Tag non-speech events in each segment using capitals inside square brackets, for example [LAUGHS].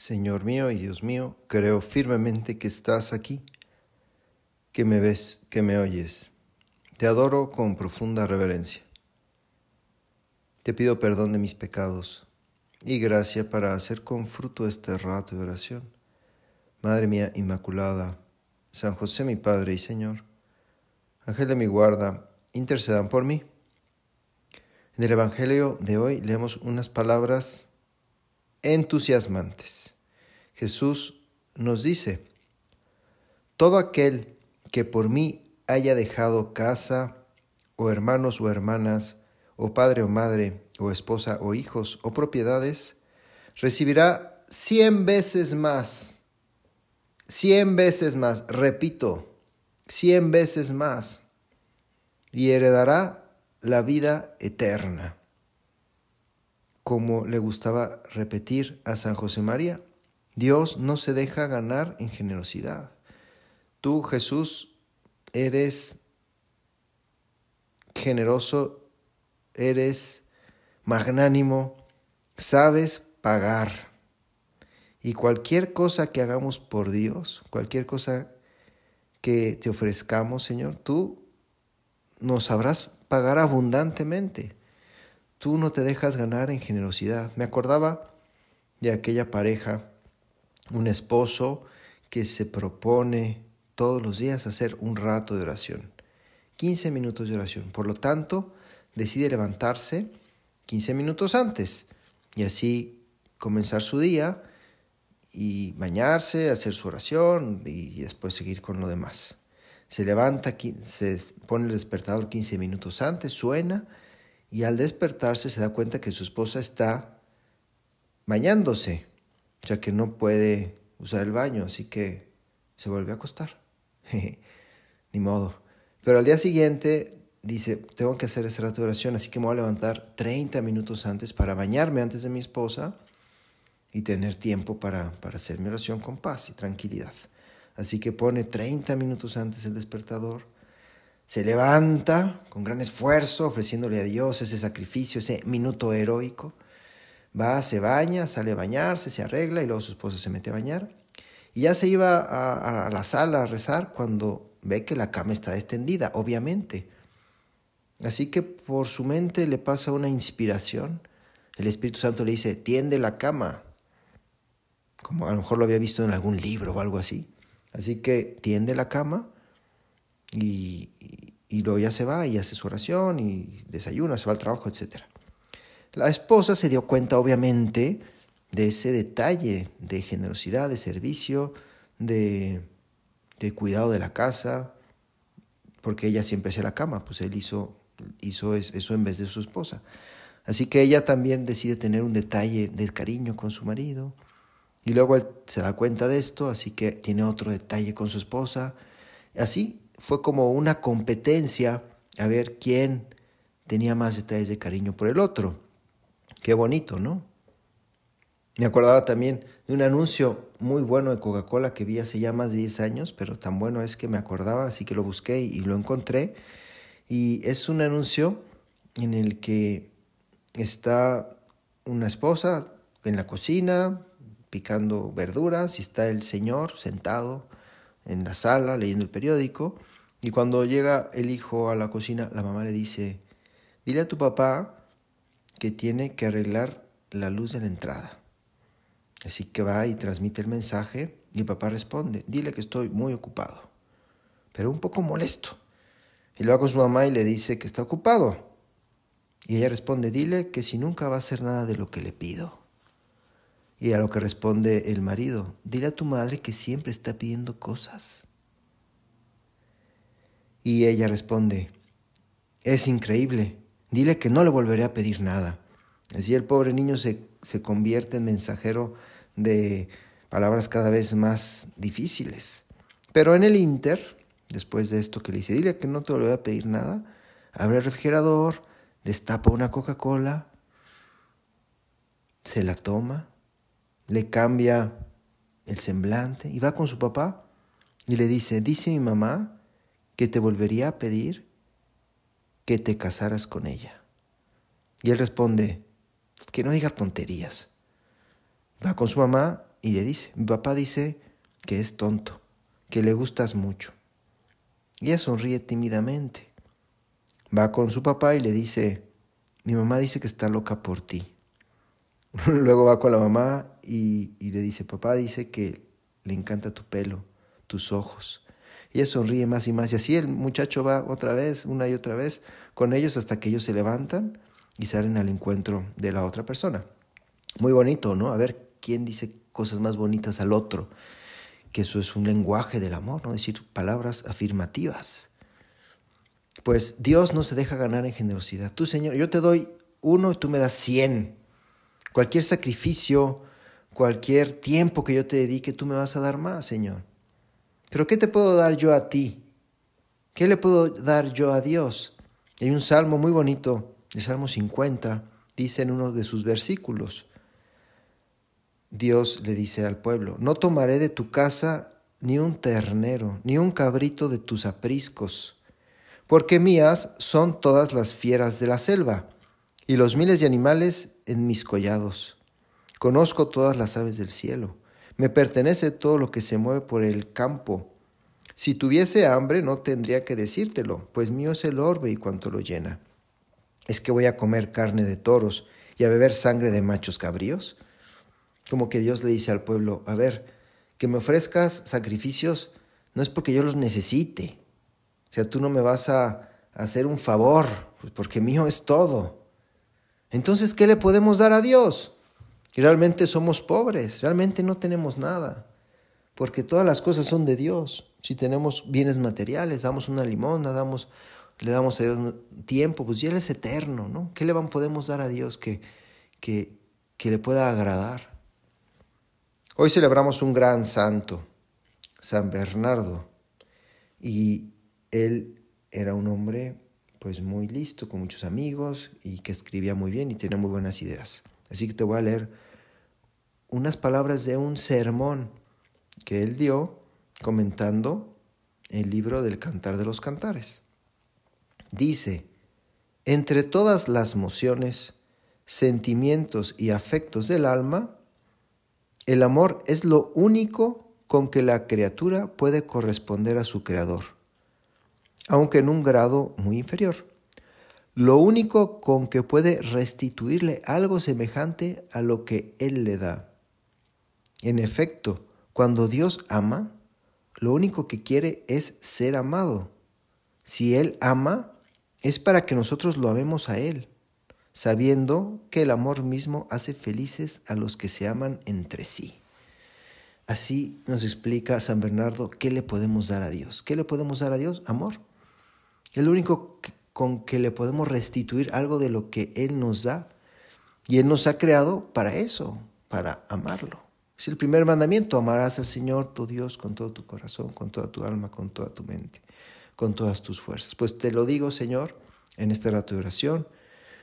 Señor mío y Dios mío, creo firmemente que estás aquí, que me ves, que me oyes. Te adoro con profunda reverencia. Te pido perdón de mis pecados y gracia para hacer con fruto este rato de oración. Madre mía Inmaculada, San José mi Padre y Señor, Ángel de mi guarda, intercedan por mí. En el Evangelio de hoy leemos unas palabras entusiasmantes. Jesús nos dice, todo aquel que por mí haya dejado casa, o hermanos o hermanas, o padre o madre, o esposa o hijos o propiedades, recibirá cien veces más, cien veces más, repito, cien veces más, y heredará la vida eterna como le gustaba repetir a San José María, Dios no se deja ganar en generosidad. Tú, Jesús, eres generoso, eres magnánimo, sabes pagar. Y cualquier cosa que hagamos por Dios, cualquier cosa que te ofrezcamos, Señor, tú nos sabrás pagar abundantemente. Tú no te dejas ganar en generosidad. Me acordaba de aquella pareja, un esposo que se propone todos los días hacer un rato de oración, 15 minutos de oración. Por lo tanto, decide levantarse 15 minutos antes y así comenzar su día y bañarse, hacer su oración y después seguir con lo demás. Se levanta, se pone el despertador 15 minutos antes, suena y al despertarse se da cuenta que su esposa está bañándose, o sea que no puede usar el baño, así que se vuelve a acostar. [LAUGHS] Ni modo. Pero al día siguiente dice, tengo que hacer esa oración, así que me voy a levantar 30 minutos antes para bañarme antes de mi esposa y tener tiempo para, para hacer mi oración con paz y tranquilidad. Así que pone 30 minutos antes el despertador se levanta con gran esfuerzo ofreciéndole a Dios ese sacrificio, ese minuto heroico. Va, se baña, sale a bañarse, se arregla y luego su esposo se mete a bañar. Y ya se iba a, a la sala a rezar cuando ve que la cama está extendida, obviamente. Así que por su mente le pasa una inspiración. El Espíritu Santo le dice, tiende la cama. Como a lo mejor lo había visto en algún libro o algo así. Así que tiende la cama y, y, luego ya se va y hace su oración y desayuna, se va al trabajo, etc. La esposa se dio cuenta, obviamente, de ese detalle de generosidad, de servicio, de, de cuidado de la casa, porque ella siempre hacía la cama, pues él hizo, hizo eso en vez de su esposa. Así que ella también decide tener un detalle de cariño con su marido. Y luego él se da cuenta de esto, así que tiene otro detalle con su esposa. Así fue como una competencia a ver quién tenía más detalles de cariño por el otro. Qué bonito, ¿no? Me acordaba también de un anuncio muy bueno de Coca-Cola que vi hace ya más de 10 años, pero tan bueno es que me acordaba, así que lo busqué y lo encontré. Y es un anuncio en el que está una esposa en la cocina picando verduras y está el señor sentado en la sala leyendo el periódico y cuando llega el hijo a la cocina, la mamá le dice, dile a tu papá que tiene que arreglar la luz de la entrada. Así que va y transmite el mensaje y el papá responde, dile que estoy muy ocupado, pero un poco molesto. Y lo va con su mamá y le dice que está ocupado. Y ella responde, dile que si nunca va a hacer nada de lo que le pido. Y a lo que responde el marido, dile a tu madre que siempre está pidiendo cosas. Y ella responde, es increíble, dile que no le volveré a pedir nada. Así el pobre niño se, se convierte en mensajero de palabras cada vez más difíciles. Pero en el Inter, después de esto que le dice, dile que no te volveré a pedir nada, abre el refrigerador, destapa una Coca-Cola, se la toma, le cambia el semblante y va con su papá y le dice, dice mi mamá que te volvería a pedir que te casaras con ella. Y él responde, que no diga tonterías. Va con su mamá y le dice, mi papá dice que es tonto, que le gustas mucho. Y ella sonríe tímidamente. Va con su papá y le dice, mi mamá dice que está loca por ti. [LAUGHS] Luego va con la mamá y, y, le dice, papá dice que le encanta tu pelo, tus ojos, ella sonríe más y más y así el muchacho va otra vez, una y otra vez con ellos hasta que ellos se levantan y salen al encuentro de la otra persona. Muy bonito, ¿no? A ver quién dice cosas más bonitas al otro, que eso es un lenguaje del amor, ¿no? Es decir palabras afirmativas. Pues Dios no se deja ganar en generosidad. Tú, Señor, yo te doy uno y tú me das cien. Cualquier sacrificio, cualquier tiempo que yo te dedique, tú me vas a dar más, Señor. Pero ¿qué te puedo dar yo a ti? ¿Qué le puedo dar yo a Dios? Hay un salmo muy bonito, el Salmo 50, dice en uno de sus versículos. Dios le dice al pueblo, no tomaré de tu casa ni un ternero, ni un cabrito de tus apriscos, porque mías son todas las fieras de la selva y los miles de animales en mis collados. Conozco todas las aves del cielo. Me pertenece todo lo que se mueve por el campo. Si tuviese hambre no tendría que decírtelo, pues mío es el orbe y cuanto lo llena. ¿Es que voy a comer carne de toros y a beber sangre de machos cabríos? Como que Dios le dice al pueblo, a ver, que me ofrezcas sacrificios no es porque yo los necesite. O sea, tú no me vas a hacer un favor, pues porque mío es todo. Entonces, ¿qué le podemos dar a Dios? realmente somos pobres, realmente no tenemos nada, porque todas las cosas son de Dios. Si tenemos bienes materiales, damos una limona, damos, le damos a Dios tiempo, pues ya Él es eterno, ¿no? ¿Qué le podemos dar a Dios que, que, que le pueda agradar? Hoy celebramos un gran santo, San Bernardo, y él era un hombre pues muy listo, con muchos amigos y que escribía muy bien y tenía muy buenas ideas. Así que te voy a leer unas palabras de un sermón que él dio comentando el libro del Cantar de los Cantares. Dice, entre todas las emociones, sentimientos y afectos del alma, el amor es lo único con que la criatura puede corresponder a su creador, aunque en un grado muy inferior lo único con que puede restituirle algo semejante a lo que Él le da. En efecto, cuando Dios ama, lo único que quiere es ser amado. Si Él ama, es para que nosotros lo amemos a Él, sabiendo que el amor mismo hace felices a los que se aman entre sí. Así nos explica San Bernardo qué le podemos dar a Dios. ¿Qué le podemos dar a Dios? Amor. El único con que le podemos restituir algo de lo que Él nos da. Y Él nos ha creado para eso, para amarlo. Es el primer mandamiento, amarás al Señor tu Dios con todo tu corazón, con toda tu alma, con toda tu mente, con todas tus fuerzas. Pues te lo digo, Señor, en este rato de oración,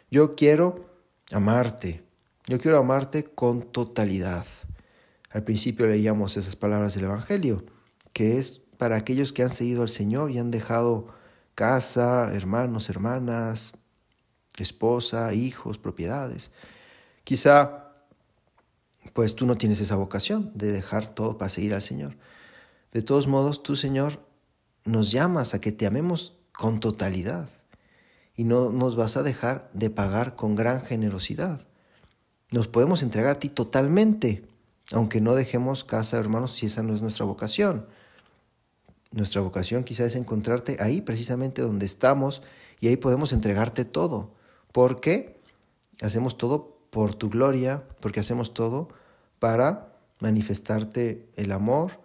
yo quiero amarte, yo quiero amarte con totalidad. Al principio leíamos esas palabras del Evangelio, que es para aquellos que han seguido al Señor y han dejado casa, hermanos, hermanas, esposa, hijos, propiedades. Quizá, pues tú no tienes esa vocación de dejar todo para seguir al Señor. De todos modos, tú, Señor, nos llamas a que te amemos con totalidad y no nos vas a dejar de pagar con gran generosidad. Nos podemos entregar a ti totalmente, aunque no dejemos casa, hermanos, si esa no es nuestra vocación. Nuestra vocación quizá es encontrarte ahí precisamente donde estamos y ahí podemos entregarte todo. porque Hacemos todo por tu gloria, porque hacemos todo para manifestarte el amor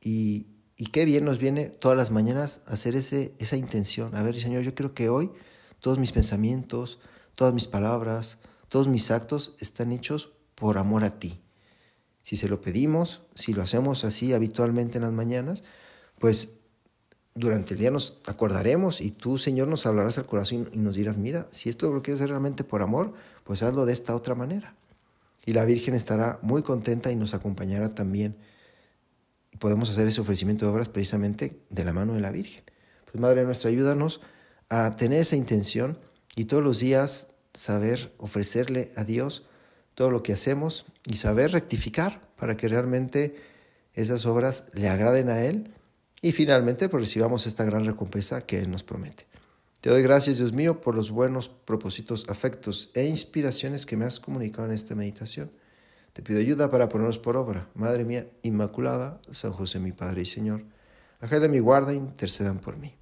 y, qué bien nos viene todas las mañanas hacer esa intención. A ver, Señor, yo creo que hoy todos mis pensamientos, todas mis palabras, todos mis actos están hechos por amor a ti. Si se lo pedimos, si lo hacemos así habitualmente en las mañanas, pues durante el día nos acordaremos y tú, Señor, nos hablarás al corazón y nos dirás, mira, si esto lo quieres hacer realmente por amor, pues hazlo de esta otra manera. Y la Virgen estará muy contenta y nos acompañará también. podemos hacer ese ofrecimiento de obras precisamente de la mano de la Virgen. Pues Madre nuestra, ayúdanos a tener esa intención y todos los días saber ofrecerle a Dios todo lo que hacemos y saber rectificar para que realmente esas obras le agraden a Él y finalmente pues, recibamos esta gran recompensa que Él nos promete. Te doy gracias, Dios mío, por los buenos propósitos, afectos e inspiraciones que me has comunicado en esta meditación. Te pido ayuda para ponernos por obra. Madre mía Inmaculada, San José mi Padre y Señor, ángel de mi guarda, e intercedan por mí.